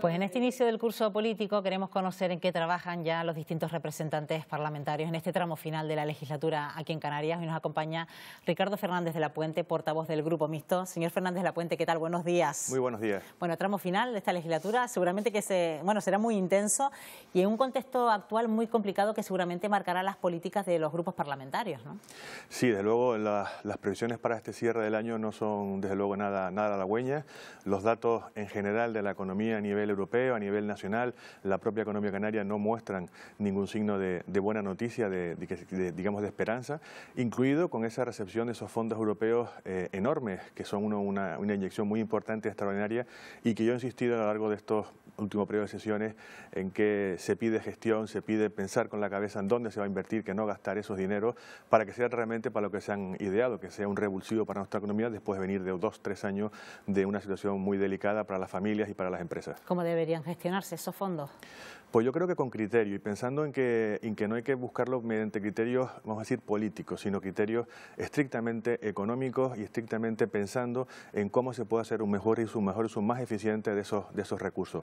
Pues en este inicio del curso político queremos conocer en qué trabajan ya los distintos representantes parlamentarios en este tramo final de la legislatura aquí en Canarias. Hoy nos acompaña Ricardo Fernández de la Puente, portavoz del Grupo Mixto. Señor Fernández de la Puente, ¿qué tal? Buenos días. Muy buenos días. Bueno, tramo final de esta legislatura, seguramente que se, bueno, será muy intenso y en un contexto actual muy complicado que seguramente marcará las políticas de los grupos parlamentarios, ¿no? Sí, desde luego las previsiones para este cierre del año no son desde luego nada, nada halagüeñas. Los datos en general de la economía a nivel europeo, a nivel nacional, la propia economía canaria no muestran ningún signo de, buena noticia, de, digamos de esperanza, incluido con esa recepción de esos fondos europeos eh, enormes, que son una, una inyección muy importante, extraordinaria, y que yo he insistido a lo largo de estos último periodo de sesiones en que se pide gestión, se pide pensar con la cabeza en dónde se va a invertir, que no gastar esos dineros para que sea realmente para lo que se han ideado, que sea un revulsivo para nuestra economía después de venir de dos, tres años de una situación muy delicada para las familias y para las empresas. ¿Cómo deberían gestionarse esos fondos? Pues yo creo que con criterio y pensando en que, en que no hay que buscarlo mediante criterios, vamos a decir, políticos, sino criterios estrictamente económicos y estrictamente pensando en cómo se puede hacer un mejor y su mejor y su más eficiente de esos, de esos recursos.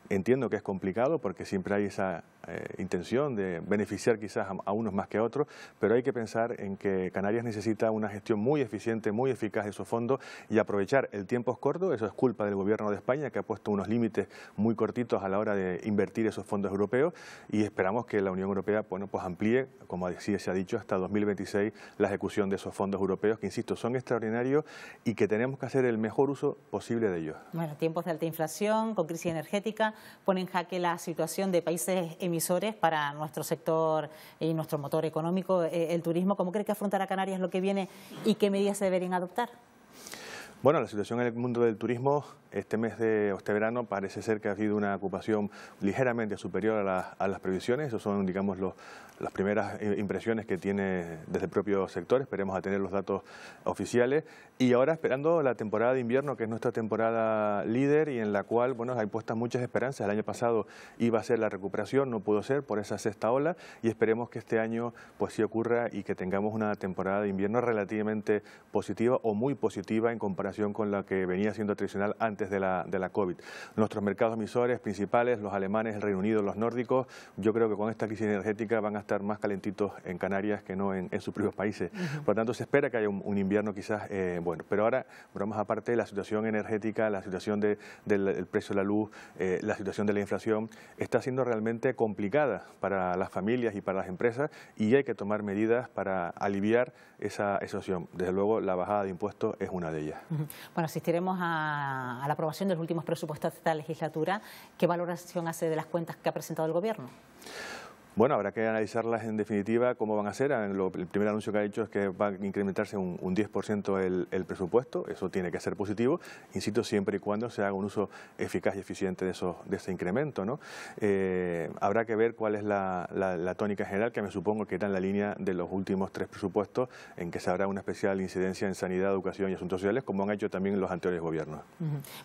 Entiendo que es complicado porque siempre hay esa eh, intención de beneficiar quizás a, unos más que a otros, pero hay que pensar en que Canarias necesita una gestión muy eficiente, muy eficaz de esos fondos y aprovechar el tiempo es corto, eso es culpa del gobierno de España que ha puesto unos límites muy cortitos a la hora de invertir esos fondos europeos y esperamos que la Unión Europea bueno, pues amplíe, como así se ha dicho, hasta 2026 la ejecución de esos fondos europeos que, insisto, son extraordinarios y que tenemos que hacer el mejor uso posible de ellos. Bueno, tiempos de alta inflación, con crisis energética, pone en jaque la situación de países emisores para nuestro sector y nuestro motor económico, eh, el turismo. ¿Cómo cree que afrontará Canarias lo que viene y qué medidas se deberían adoptar? Bueno, la situación en el mundo del turismo este mes de este verano parece ser que ha habido una ocupación ligeramente superior a, las previsiones. Esas son, digamos, los, las primeras eh, impresiones que tiene desde el propio sector. Esperemos a tener los datos oficiales. Y ahora esperando la temporada de invierno, que es nuestra temporada líder y en la cual, bueno, hay puestas muchas esperanzas. El año pasado iba a ser la recuperación, no pudo ser por esa sexta ola y esperemos que este año pues sí ocurra y que tengamos una temporada de invierno relativamente positiva o muy positiva en comparación con la que venía siendo tradicional antes de la, de COVID. Nuestros mercados emisores principales, los alemanes, el Reino Unido, los nórdicos, yo creo que con esta crisis energética van a estar más calentitos en Canarias que no en, sus propios países. Por lo tanto, se espera que haya un, invierno quizás eh, bueno. Pero ahora, bromas aparte, la situación energética, la situación del, precio de la luz, eh, la situación de la inflación, está siendo realmente complicada para las familias y para las empresas y hay que tomar medidas para aliviar esa, esa Desde luego, la bajada de impuestos es una de ellas. Bueno, asistiremos a, a, la aprobación de los últimos presupuestos de esta legislatura. ¿Qué valoración hace de las cuentas que ha presentado el Gobierno? Bueno, habrá que analizarlas en definitiva cómo van a ser. el primer anuncio que ha hecho es que va a incrementarse un, 10% el, presupuesto. Eso tiene que ser positivo, insisto, siempre y cuando se haga un uso eficaz y eficiente de, ese incremento. ¿no? Eh, habrá que ver cuál es la, tónica general, que me supongo que está en la línea de los últimos tres presupuestos, en que se habrá una especial incidencia en sanidad, educación y asuntos sociales, como han hecho también los anteriores gobiernos.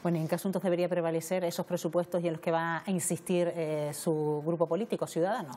Bueno, ¿en qué asuntos debería prevalecer esos presupuestos y en los que va a insistir eh, su grupo político, Ciudadanos?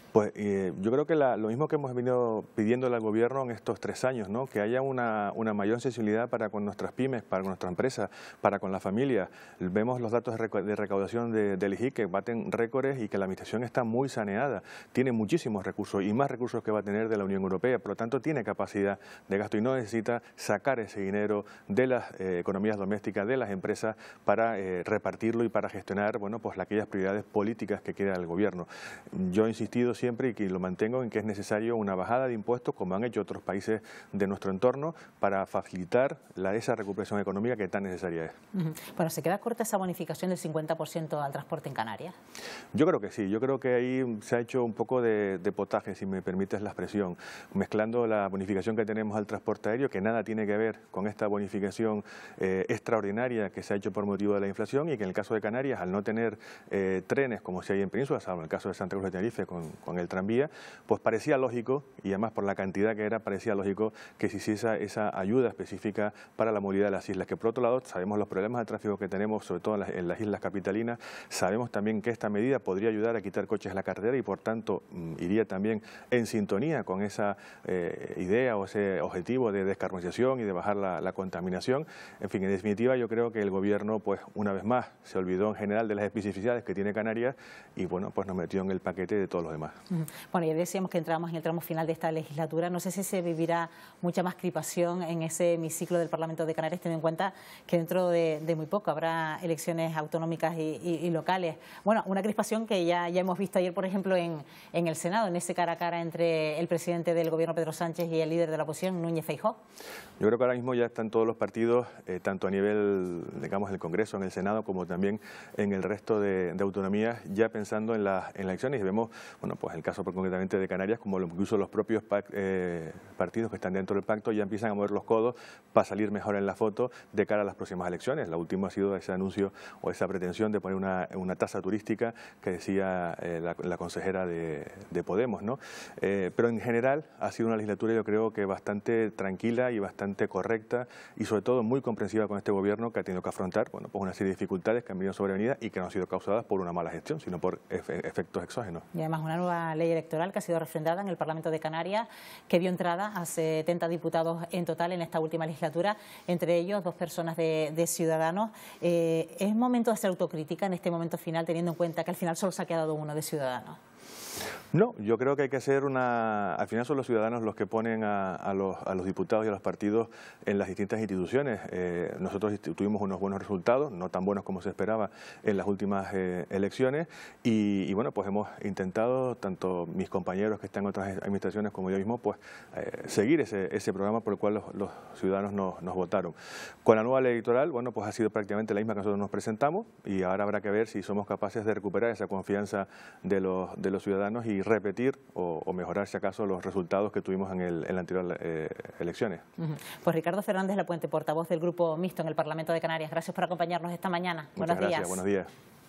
Pues eh, yo creo que lo mismo que hemos venido pidiéndole al gobierno en estos tres años, ¿no? que haya una, mayor sensibilidad para con nuestras pymes, para con nuestra empresa, para con la familia. Vemos los datos de recaudación de, del IGI que baten récords y que la administración está muy saneada, tiene muchísimos recursos y más recursos que va a tener de la Unión Europea, por lo tanto tiene capacidad de gasto y no necesita sacar ese dinero de las eh, economías domésticas, de las empresas, para eh, repartirlo y para gestionar bueno, pues, aquellas prioridades políticas que queda el gobierno. Yo he insistido siempre y que lo mantengo en que es necesario una bajada de impuestos, como han hecho otros países de nuestro entorno, para facilitar la, esa recuperación económica que tan necesaria es. Bueno, ¿se queda corta esa bonificación del 50% al transporte en Canarias? Yo creo que sí, yo creo que ahí se ha hecho un poco de, potaje, si me permites la expresión, mezclando la bonificación que tenemos al transporte aéreo, que nada tiene que ver con esta bonificación eh, extraordinaria que se ha hecho por motivo de la inflación y que en el caso de Canarias, al no tener eh, trenes como si hay en Península, salvo en el caso de Santa Cruz de Tenerife, con en el tranvía, pues parecía lógico, y además por la cantidad que era, parecía lógico que se hiciese esa ayuda específica para la movilidad de las islas, que por otro lado sabemos los problemas de tráfico que tenemos, sobre todo en las, islas capitalinas, sabemos también que esta medida podría ayudar a quitar coches a la carretera y por tanto mm, iría también en sintonía con esa eh, idea o ese objetivo de descarbonización y de bajar la contaminación. En fin, en definitiva yo creo que el gobierno, pues una vez más, se olvidó en general de las especificidades que tiene Canarias y bueno, pues nos metió en el paquete de todos los demás. Bueno, ya decíamos que entramos en el tramo final de esta legislatura. No sé si se vivirá mucha más crispación en ese hemiciclo del Parlamento de Canarias, teniendo en cuenta que dentro de, muy poco habrá elecciones autonómicas y, locales. Bueno, una crispación que ya, ya hemos visto ayer, por ejemplo, en, el Senado, en ese cara a cara entre el presidente del Gobierno, Pedro Sánchez, y el líder de la oposición, Núñez Feijó. Yo creo que ahora mismo ya están todos los partidos, eh, tanto a nivel, digamos, del Congreso, en el Senado, como también en el resto de, autonomías, ya pensando en, en las elecciones. vemos, bueno, pues pues, el caso concretamente de Canarias, como incluso los propios eh, partidos que están dentro del pacto ya empiezan a mover los codos para salir mejor en la foto de cara a las próximas elecciones. La última ha sido ese anuncio o esa pretensión de poner una, tasa turística que decía eh, la, consejera de, Podemos. ¿no? Eh, pero en general ha sido una legislatura yo creo que bastante tranquila y bastante correcta y sobre todo muy comprensiva con este gobierno que ha tenido que afrontar pues una serie de dificultades que han venido sobrevenidas y que no han sido causadas por una mala gestión, sino por efectos exógenos. Y además una nueva ley electoral que ha sido refrendada en el Parlamento de Canarias, que dio entrada a 70 diputados en total en esta última legislatura, entre ellos dos personas de, Ciudadanos. Eh, ¿Es momento de hacer autocrítica en este momento final, teniendo en cuenta que al final solo se ha quedado uno de Ciudadanos? No, yo creo que hay que hacer una... Al final son los ciudadanos los que ponen a, los, diputados y a los partidos en las distintas instituciones. Eh, nosotros tuvimos unos buenos resultados, no tan buenos como se esperaba en las últimas eh, elecciones y, bueno, pues hemos intentado, tanto mis compañeros que están en otras administraciones como yo mismo, pues eh, seguir ese, programa por el cual los, ciudadanos nos, votaron. Con la nueva ley electoral, bueno, pues ha sido prácticamente la misma que nosotros nos presentamos y ahora habrá que ver si somos capaces de recuperar esa confianza de los ciudadanos y repetir o, mejorar, si acaso, los resultados que tuvimos en, las anteriores eh, elecciones. Pues Ricardo Fernández la puente portavoz del Grupo Mixto en el Parlamento de Canarias, gracias por acompañarnos esta mañana. gracias, Buenos días.